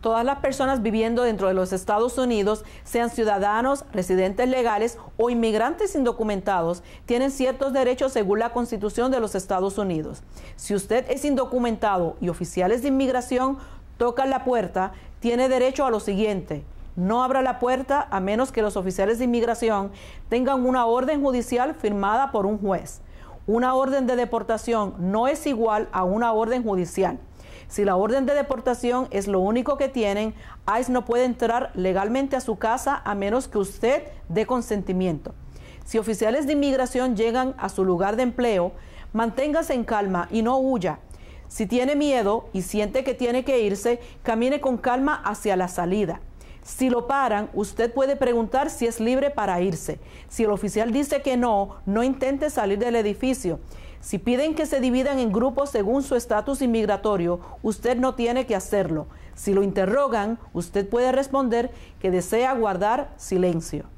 todas las personas viviendo dentro de los Estados Unidos, sean ciudadanos, residentes legales o inmigrantes indocumentados, tienen ciertos derechos según la Constitución de los Estados Unidos. Si usted es indocumentado y oficiales de inmigración tocan la puerta, tiene derecho a lo siguiente. No abra la puerta a menos que los oficiales de inmigración tengan una orden judicial firmada por un juez. Una orden de deportación no es igual a una orden judicial. Si la orden de deportación es lo único que tienen, ICE no puede entrar legalmente a su casa a menos que usted dé consentimiento. Si oficiales de inmigración llegan a su lugar de empleo, manténgase en calma y no huya. Si tiene miedo y siente que tiene que irse, camine con calma hacia la salida. Si lo paran, usted puede preguntar si es libre para irse. Si el oficial dice que no, no intente salir del edificio. Si piden que se dividan en grupos según su estatus inmigratorio, usted no tiene que hacerlo. Si lo interrogan, usted puede responder que desea guardar silencio.